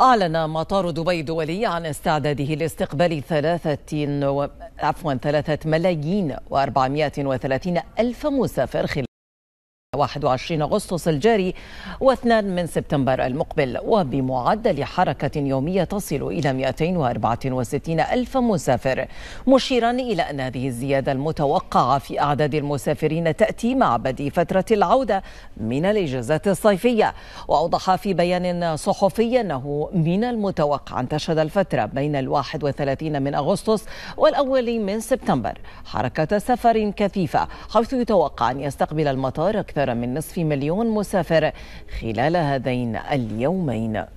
أعلن مطار دبي الدولي عن استعداده لاستقبال ثلاثة و... عفوا ثلاثة ملايين وأربعمائة وثلاثين ألف مسافر خلال 21 أغسطس الجاري و2 من سبتمبر المقبل وبمعدل حركة يومية تصل إلى 264 ألف مسافر مشيرا إلى أن هذه الزيادة المتوقعة في أعداد المسافرين تأتي مع بدء فترة العودة من الإجازات الصيفية وأوضح في بيان صحفي أنه من المتوقع أن تشهد الفترة بين 31 من أغسطس والأول من سبتمبر حركة سفر كثيفة حيث يتوقع أن يستقبل المطار أكثر من نصف مليون مسافر خلال هذين اليومين